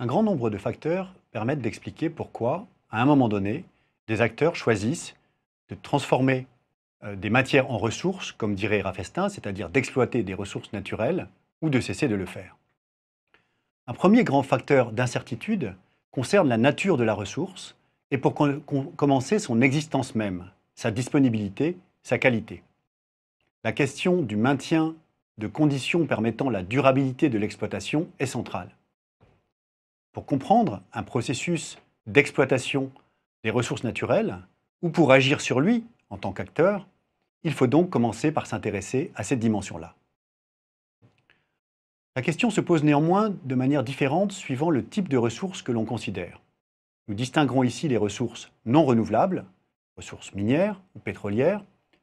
Un grand nombre de facteurs permettent d'expliquer pourquoi, à un moment donné, des acteurs choisissent de transformer euh, des matières en ressources, comme dirait Rafestin, c'est-à-dire d'exploiter des ressources naturelles ou de cesser de le faire. Un premier grand facteur d'incertitude concerne la nature de la ressource et pour commencer son existence même, sa disponibilité, sa qualité. La question du maintien de conditions permettant la durabilité de l'exploitation est centrale pour comprendre un processus d'exploitation des ressources naturelles ou pour agir sur lui en tant qu'acteur, il faut donc commencer par s'intéresser à cette dimension-là. La question se pose néanmoins de manière différente suivant le type de ressources que l'on considère. Nous distinguerons ici les ressources non renouvelables, ressources minières ou pétrolières,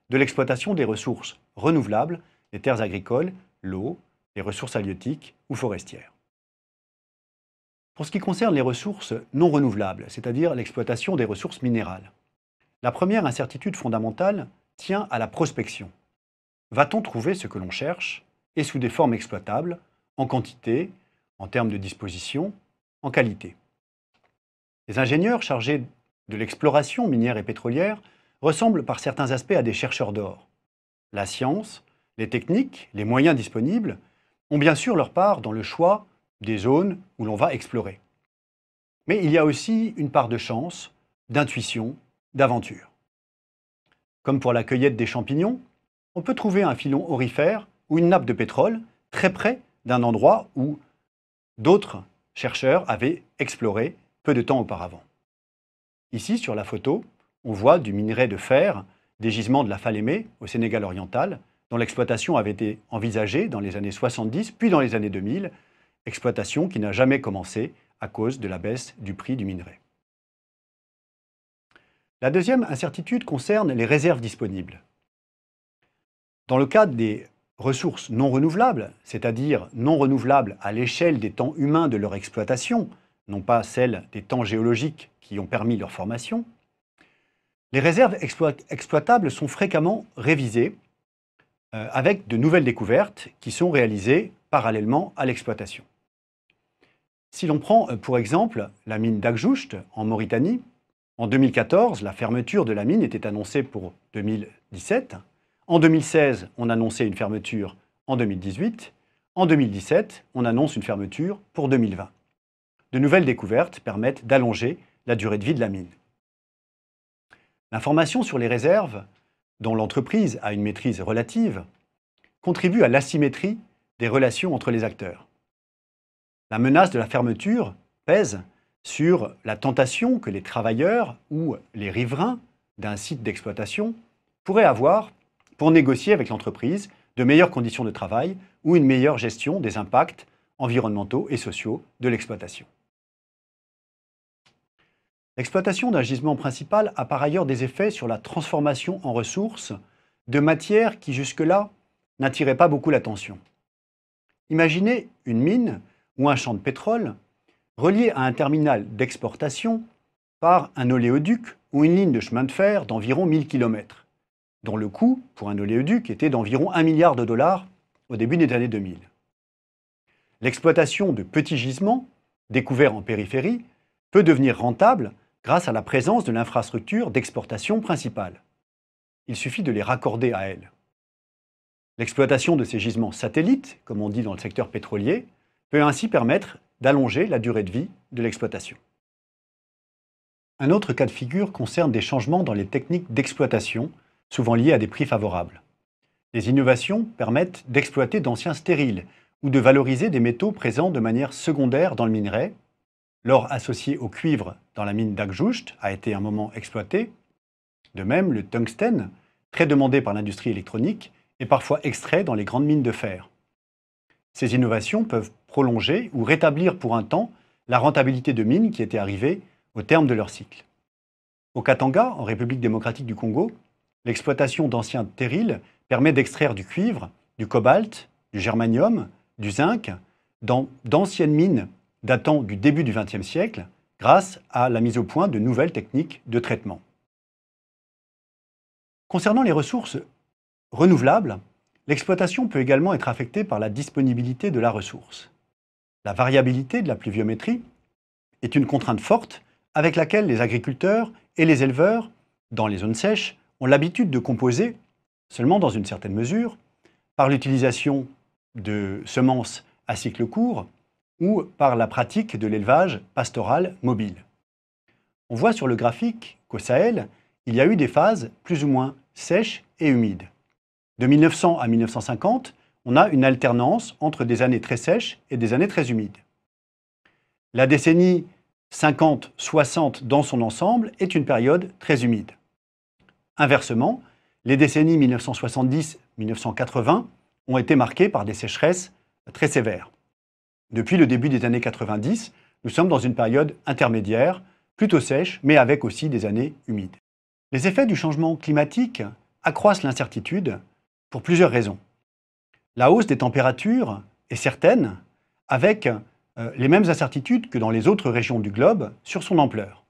de l'exploitation des ressources renouvelables, les terres agricoles, l'eau, les ressources halieutiques ou forestières. Pour ce qui concerne les ressources non renouvelables, c'est-à-dire l'exploitation des ressources minérales, la première incertitude fondamentale tient à la prospection. Va-t-on trouver ce que l'on cherche, et sous des formes exploitables, en quantité, en termes de disposition, en qualité Les ingénieurs chargés de l'exploration minière et pétrolière ressemblent par certains aspects à des chercheurs d'or. La science, les techniques, les moyens disponibles ont bien sûr leur part dans le choix des zones où l'on va explorer. Mais il y a aussi une part de chance, d'intuition, d'aventure. Comme pour la cueillette des champignons, on peut trouver un filon orifère ou une nappe de pétrole très près d'un endroit où d'autres chercheurs avaient exploré peu de temps auparavant. Ici, sur la photo, on voit du minerai de fer des gisements de la Falémé au Sénégal oriental, dont l'exploitation avait été envisagée dans les années 70 puis dans les années 2000 exploitation qui n'a jamais commencé à cause de la baisse du prix du minerai. La deuxième incertitude concerne les réserves disponibles. Dans le cadre des ressources non renouvelables, c'est-à-dire non renouvelables à l'échelle des temps humains de leur exploitation, non pas celles des temps géologiques qui ont permis leur formation, les réserves exploitables sont fréquemment révisées euh, avec de nouvelles découvertes qui sont réalisées parallèlement à l'exploitation. Si l'on prend euh, pour exemple la mine d'Akjoust en Mauritanie, en 2014, la fermeture de la mine était annoncée pour 2017. En 2016, on annonçait une fermeture en 2018. En 2017, on annonce une fermeture pour 2020. De nouvelles découvertes permettent d'allonger la durée de vie de la mine. L'information sur les réserves, dont l'entreprise a une maîtrise relative, contribue à l'asymétrie des relations entre les acteurs. La menace de la fermeture pèse sur la tentation que les travailleurs ou les riverains d'un site d'exploitation pourraient avoir pour négocier avec l'entreprise de meilleures conditions de travail ou une meilleure gestion des impacts environnementaux et sociaux de l'exploitation. L'exploitation d'un gisement principal a par ailleurs des effets sur la transformation en ressources de matières qui jusque-là n'attiraient pas beaucoup l'attention. Imaginez une mine ou un champ de pétrole, relié à un terminal d'exportation par un oléoduc ou une ligne de chemin de fer d'environ 1000 km, dont le coût pour un oléoduc était d'environ 1 milliard de dollars au début des années 2000. L'exploitation de petits gisements, découverts en périphérie, peut devenir rentable grâce à la présence de l'infrastructure d'exportation principale. Il suffit de les raccorder à elle. L'exploitation de ces gisements satellites, comme on dit dans le secteur pétrolier, peut ainsi permettre d'allonger la durée de vie de l'exploitation. Un autre cas de figure concerne des changements dans les techniques d'exploitation, souvent liés à des prix favorables. Les innovations permettent d'exploiter d'anciens stériles ou de valoriser des métaux présents de manière secondaire dans le minerai. L'or associé au cuivre dans la mine d'Agjoucht a été un moment exploité. De même, le tungstène, très demandé par l'industrie électronique, est parfois extrait dans les grandes mines de fer. Ces innovations peuvent prolonger ou rétablir pour un temps la rentabilité de mines qui étaient arrivées au terme de leur cycle. Au Katanga, en République démocratique du Congo, l'exploitation d'anciens terrils permet d'extraire du cuivre, du cobalt, du germanium, du zinc, dans d'anciennes mines datant du début du XXe siècle, grâce à la mise au point de nouvelles techniques de traitement. Concernant les ressources renouvelables, L'exploitation peut également être affectée par la disponibilité de la ressource. La variabilité de la pluviométrie est une contrainte forte avec laquelle les agriculteurs et les éleveurs, dans les zones sèches, ont l'habitude de composer, seulement dans une certaine mesure, par l'utilisation de semences à cycle court ou par la pratique de l'élevage pastoral mobile. On voit sur le graphique qu'au Sahel, il y a eu des phases plus ou moins sèches et humides. De 1900 à 1950, on a une alternance entre des années très sèches et des années très humides. La décennie 50-60 dans son ensemble est une période très humide. Inversement, les décennies 1970-1980 ont été marquées par des sécheresses très sévères. Depuis le début des années 90, nous sommes dans une période intermédiaire, plutôt sèche, mais avec aussi des années humides. Les effets du changement climatique accroissent l'incertitude pour plusieurs raisons. La hausse des températures est certaine, avec euh, les mêmes incertitudes que dans les autres régions du globe sur son ampleur.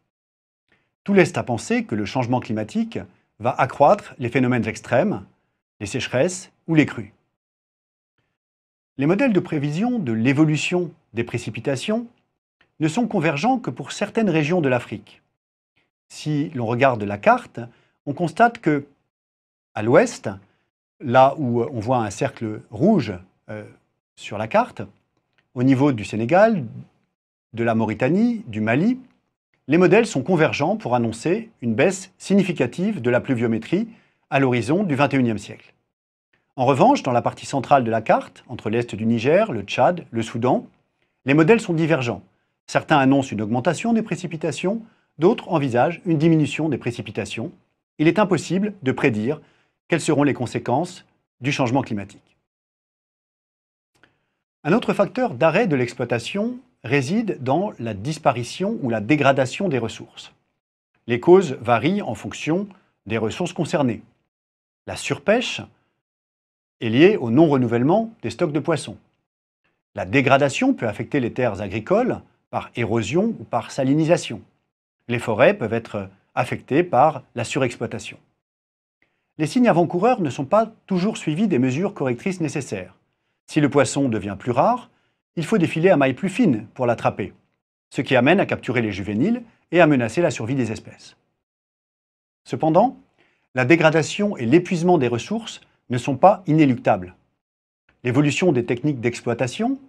Tout laisse à penser que le changement climatique va accroître les phénomènes extrêmes, les sécheresses ou les crues. Les modèles de prévision de l'évolution des précipitations ne sont convergents que pour certaines régions de l'Afrique. Si l'on regarde la carte, on constate que, à l'ouest, là où euh, on voit un cercle rouge euh, sur la carte, au niveau du Sénégal, de la Mauritanie, du Mali, les modèles sont convergents pour annoncer une baisse significative de la pluviométrie à l'horizon du XXIe siècle. En revanche, dans la partie centrale de la carte, entre l'Est du Niger, le Tchad, le Soudan, les modèles sont divergents. Certains annoncent une augmentation des précipitations, d'autres envisagent une diminution des précipitations. Il est impossible de prédire quelles seront les conséquences du changement climatique. Un autre facteur d'arrêt de l'exploitation réside dans la disparition ou la dégradation des ressources. Les causes varient en fonction des ressources concernées. La surpêche est liée au non-renouvellement des stocks de poissons. La dégradation peut affecter les terres agricoles par érosion ou par salinisation. Les forêts peuvent être affectées par la surexploitation les signes avant-coureurs ne sont pas toujours suivis des mesures correctrices nécessaires. Si le poisson devient plus rare, il faut défiler à mailles plus fines pour l'attraper, ce qui amène à capturer les juvéniles et à menacer la survie des espèces. Cependant, la dégradation et l'épuisement des ressources ne sont pas inéluctables. L'évolution des techniques d'exploitation,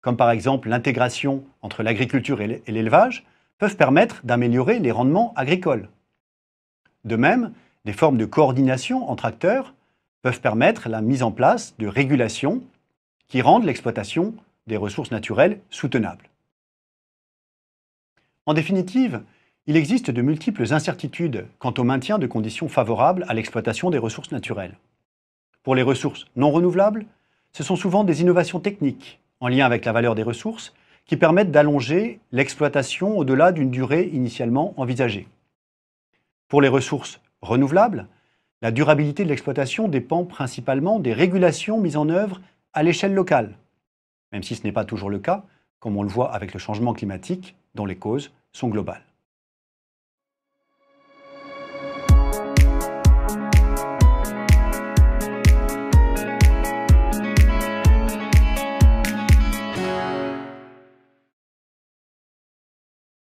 comme par exemple l'intégration entre l'agriculture et l'élevage, peuvent permettre d'améliorer les rendements agricoles. De même, des formes de coordination entre acteurs peuvent permettre la mise en place de régulations qui rendent l'exploitation des ressources naturelles soutenables. En définitive, il existe de multiples incertitudes quant au maintien de conditions favorables à l'exploitation des ressources naturelles. Pour les ressources non renouvelables, ce sont souvent des innovations techniques en lien avec la valeur des ressources qui permettent d'allonger l'exploitation au-delà d'une durée initialement envisagée. Pour les ressources Renouvelable, la durabilité de l'exploitation dépend principalement des régulations mises en œuvre à l'échelle locale, même si ce n'est pas toujours le cas, comme on le voit avec le changement climatique, dont les causes sont globales.